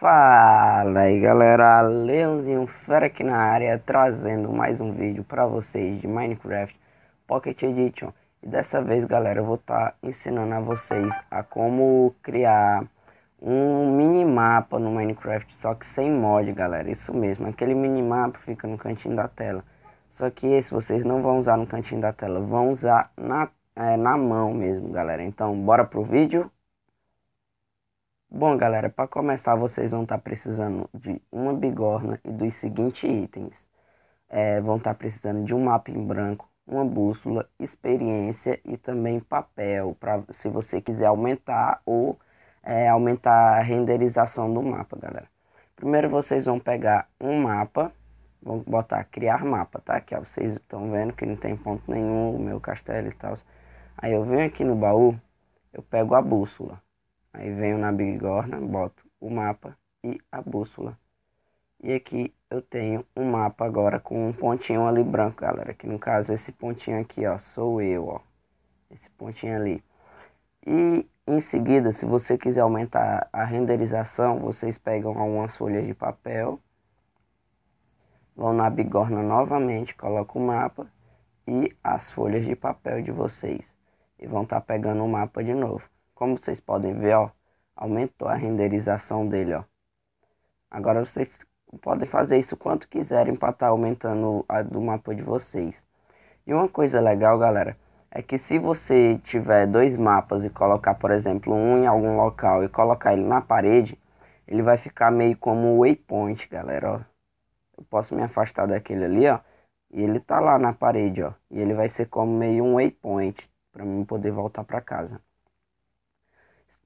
Fala aí galera, Leãozinho Fera aqui na área, trazendo mais um vídeo para vocês de Minecraft Pocket Edition E dessa vez galera, eu vou estar tá ensinando a vocês a como criar um minimapa no Minecraft Só que sem mod galera, isso mesmo, aquele minimapa fica no cantinho da tela Só que esse vocês não vão usar no cantinho da tela, vão usar na, é, na mão mesmo galera Então bora pro vídeo Bom, galera, para começar, vocês vão estar tá precisando de uma bigorna e dos seguintes itens. É, vão estar tá precisando de um mapa em branco, uma bússola, experiência e também papel, para se você quiser aumentar ou é, aumentar a renderização do mapa, galera. Primeiro vocês vão pegar um mapa, vão botar criar mapa, tá? Aqui, ó, vocês estão vendo que não tem ponto nenhum, o meu castelo e tal. Aí eu venho aqui no baú, eu pego a bússola Aí venho na bigorna, boto o mapa e a bússola. E aqui eu tenho um mapa agora com um pontinho ali branco, galera. Que no caso esse pontinho aqui, ó, sou eu, ó. Esse pontinho ali. E em seguida, se você quiser aumentar a renderização, vocês pegam algumas folhas de papel. Vão na bigorna novamente, colocam o mapa e as folhas de papel de vocês. E vão estar tá pegando o mapa de novo. Como vocês podem ver, ó, aumentou a renderização dele, ó. Agora vocês podem fazer isso quanto quiserem para estar tá aumentando a do mapa de vocês. E uma coisa legal, galera, é que se você tiver dois mapas e colocar, por exemplo, um em algum local e colocar ele na parede, ele vai ficar meio como um waypoint, galera, ó. Eu posso me afastar daquele ali, ó, e ele tá lá na parede, ó. E ele vai ser como meio um waypoint para mim poder voltar para casa.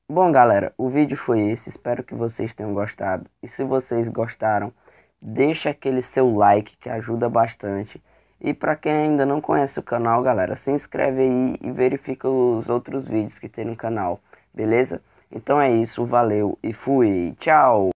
Bom, galera, o vídeo foi esse. Espero que vocês tenham gostado. E se vocês gostaram, deixa aquele seu like que ajuda bastante. E para quem ainda não conhece o canal, galera, se inscreve aí e verifica os outros vídeos que tem no canal, beleza? Então é isso, valeu e fui. Tchau!